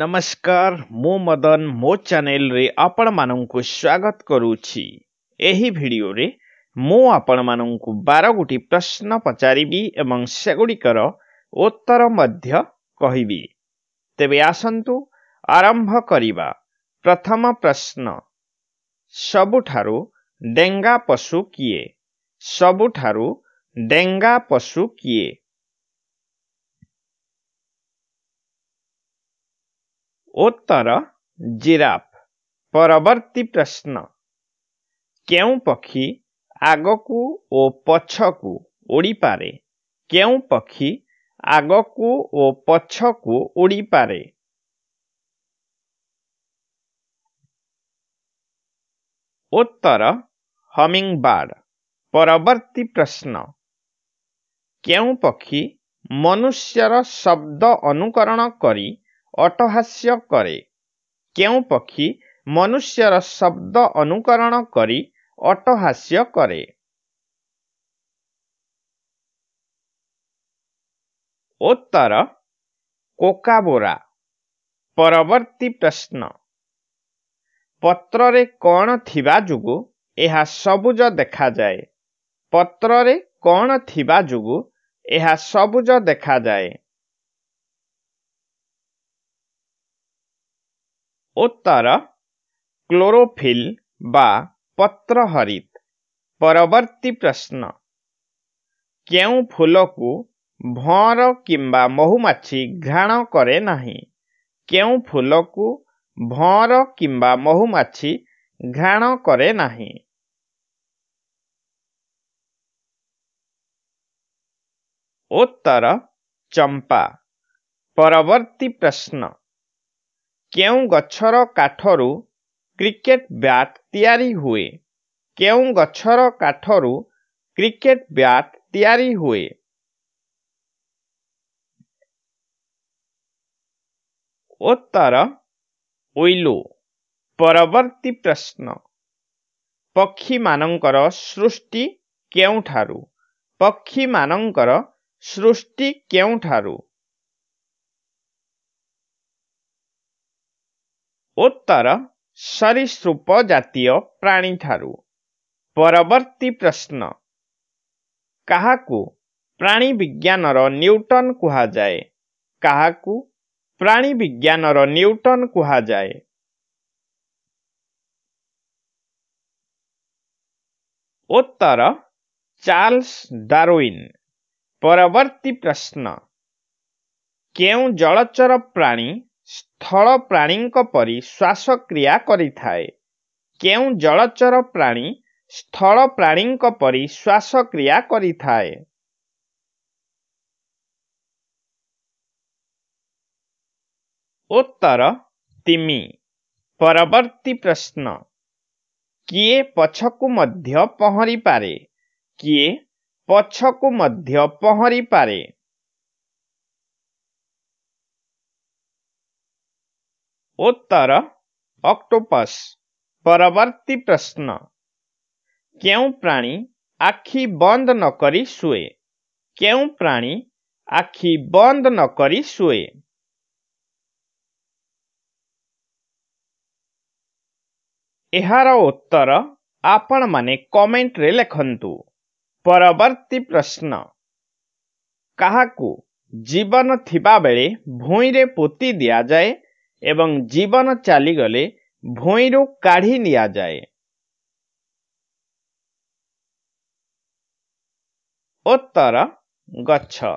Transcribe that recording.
ନମସ୍କାର ମୁଁ ମଦନ ମୋ ଚ୍ୟାନେଲରେ ଆପଣମାନଙ୍କୁ ସ୍ୱାଗତ କରୁଛି ଏହି ଭିଡ଼ିଓରେ ମୁଁ ଆପଣମାନଙ୍କୁ ବାର ଗୋଟି ପ୍ରଶ୍ନ ପଚାରିବି ଏବଂ ସେଗୁଡ଼ିକର ଉତ୍ତର ମଧ୍ୟ କହିବି ତେବେ ଆସନ୍ତୁ ଆରମ୍ଭ କରିବା ପ୍ରଥମ ପ୍ରଶ୍ନ ସବୁଠାରୁ ଡେଙ୍ଗା ପଶୁ କିଏ ସବୁଠାରୁ ଡେଙ୍ଗା ପଶୁ କିଏ ଉତ୍ତର ଜିରାଫ ପରବର୍ତ୍ତୀ ପ୍ରଶ୍ନ କେଉଁ ପକ୍ଷୀ ଆଗକୁ ଓ ପଛକୁ ଉଡ଼ିପାରେ କେଉଁ ପକ୍ଷୀ ଆଗକୁ ଓ ପଛକୁ ଉଡ଼ିପାରେ ଉତ୍ତର ହମିଙ୍ଗ ବାର୍ଡ ପରବର୍ତ୍ତୀ ପ୍ରଶ୍ନ କେଉଁ ପକ୍ଷୀ ମନୁଷ୍ୟର ଶବ୍ଦ ଅନୁକରଣ କରି ଅଟ୍ଟହାସ୍ୟ କରେ କେଉଁ ପକ୍ଷୀ ମନୁଷ୍ୟର ଶବ୍ଦ ଅନୁକରଣ କରି ଅଟ୍ଟହାସ୍ୟ କରେ ଉତ୍ତର କୋକାବୋରା ପରବର୍ତ୍ତୀ ପ୍ରଶ୍ନ ପତ୍ରରେ କ'ଣ ଥିବା ଯୋଗୁଁ ଏହା ସବୁଜ ଦେଖାଯାଏ ପତ୍ରରେ କ'ଣ ଥିବା ଯୋଗୁଁ ଏହା ସବୁଜ ଦେଖାଯାଏ উত্তর ক্লোরোফিল বা পত্রহরিত ପରବର୍ତ୍ତୀ ପ୍ରଶ୍ନ କେଉଁ ଫୁଲକୁ ଭଅଁର କିମ୍ବା ମହୁମାଛି ଘ୍ରାଣ କରେ ନାହିଁ କେଉଁ ଫୁଲକୁ ଭଅଁର କିମ୍ବା ମହୁମାଛି ଘ୍ରାଣ କରେ ନାହିଁ ଉତ୍ତର ଚମ୍ପା ପରବର୍ତ୍ତୀ ପ୍ରଶ୍ନ କେଉଁ ଗଛର କାଠରୁ କ୍ରିକେଟ୍ ବ୍ୟାଟ୍ ତିଆରି ହୁଏ କେଉଁ ଗଛର କାଠରୁ କ୍ରିକେଟ୍ ବ୍ୟାଟ୍ ତିଆରି ହୁଏ ଉତ୍ତର ଉଇଲୋ ପରବର୍ତ୍ତୀ ପ୍ରଶ୍ନ ପକ୍ଷୀମାନଙ୍କର ସୃଷ୍ଟି କେଉଁଠାରୁ ପକ୍ଷୀମାନଙ୍କର ସୃଷ୍ଟି କେଉଁଠାରୁ उत्तर सरीसृप जातीय प्राणी थारु परवर्ती प्रश्न कहा को प्राणी विज्ञान रो न्यूटन कुहा जाए कहा को प्राणी विज्ञान रो न्यूटन कुहा जाए उत्तर चार्ल्स डार्विन परवर्ती प्रश्न क्यों जलचर प्राणी ସ୍ଥଳ ପ୍ରାଣୀଙ୍କ ପରି ଶ୍ୱାସକ୍ରିୟା କରିଥାଏ କେଉଁ ଜଳଚର ପ୍ରାଣୀ ସ୍ଥଳ ପ୍ରାଣୀଙ୍କ ପରି ଶ୍ୱାସକ୍ରିୟା କରିଥାଏ ଉତ୍ତର ତିମି ପରବର୍ତ୍ତୀ ପ୍ରଶ୍ନ କିଏ ପଛକୁ ମଧ୍ୟ ପହଁରିପାରେ କିଏ ପଛକୁ ମଧ୍ୟ ପହଁରିପାରେ ଉତ୍ତର ଅକ୍ଟୋପସ୍ ପରବର୍ତ୍ତୀ ପ୍ରଶ୍ନ କେଉଁ ପ୍ରାଣୀ ଆଖି ବନ୍ଦ ନକରି ଶୁଏ କେଉଁ ପ୍ରାଣୀ ଆଖି ବନ୍ଦ ନକରି ଶୁଏ ଏହାର ଉତ୍ତର ଆପଣମାନେ କମେଣ୍ଟରେ ଲେଖନ୍ତୁ ପରବର୍ତ୍ତୀ ପ୍ରଶ୍ନ କାହାକୁ ଜୀବନ ଥିବାବେଳେ ଭୂଇଁରେ ପୋତି ଦିଆଯାଏ ଏବଂ ଜୀବନ ଚାଲିଗଲେ ଭୂଇଁରୁ କାଢ଼ି ନିଆଯାଏ ଉତ୍ତର ଗଛ